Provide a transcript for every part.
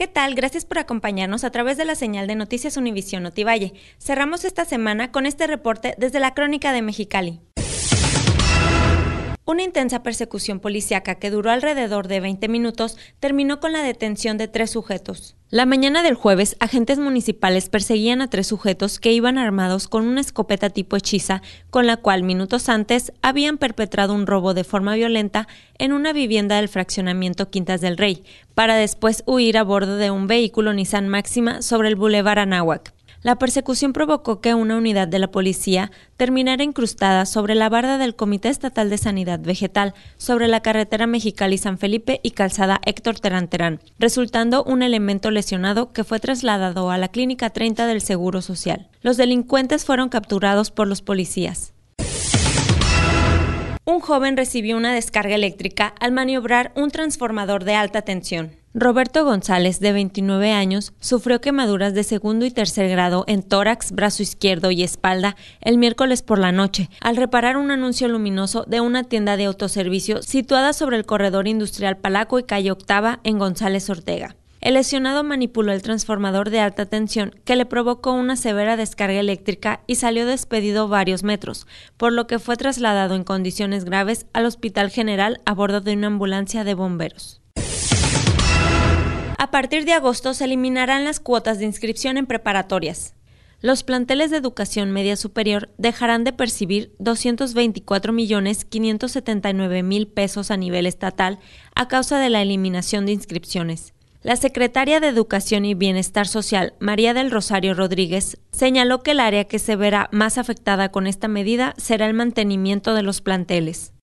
¿Qué tal? Gracias por acompañarnos a través de la señal de Noticias Univisión Notivalle. Cerramos esta semana con este reporte desde la Crónica de Mexicali. Una intensa persecución policíaca que duró alrededor de 20 minutos terminó con la detención de tres sujetos. La mañana del jueves, agentes municipales perseguían a tres sujetos que iban armados con una escopeta tipo hechiza, con la cual minutos antes habían perpetrado un robo de forma violenta en una vivienda del fraccionamiento Quintas del Rey, para después huir a bordo de un vehículo Nissan Máxima sobre el Boulevard Anáhuac. La persecución provocó que una unidad de la policía terminara incrustada sobre la barda del Comité Estatal de Sanidad Vegetal, sobre la carretera Mexicali-San Felipe y calzada Héctor Teranterán, resultando un elemento lesionado que fue trasladado a la Clínica 30 del Seguro Social. Los delincuentes fueron capturados por los policías un joven recibió una descarga eléctrica al maniobrar un transformador de alta tensión. Roberto González, de 29 años, sufrió quemaduras de segundo y tercer grado en tórax, brazo izquierdo y espalda el miércoles por la noche, al reparar un anuncio luminoso de una tienda de autoservicio situada sobre el corredor industrial Palaco y calle Octava en González Ortega. El lesionado manipuló el transformador de alta tensión que le provocó una severa descarga eléctrica y salió despedido varios metros, por lo que fue trasladado en condiciones graves al Hospital General a bordo de una ambulancia de bomberos a partir de agosto se eliminarán las cuotas de inscripción en preparatorias. Los planteles de educación media superior dejarán de percibir 224.579.000 pesos a nivel estatal a causa de la eliminación de inscripciones. La secretaria de Educación y Bienestar Social, María del Rosario Rodríguez, señaló que el área que se verá más afectada con esta medida será el mantenimiento de los planteles.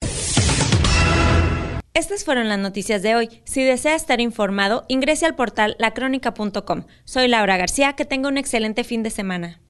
Estas fueron las noticias de hoy. Si desea estar informado, ingrese al portal lacrónica.com. Soy Laura García, que tenga un excelente fin de semana.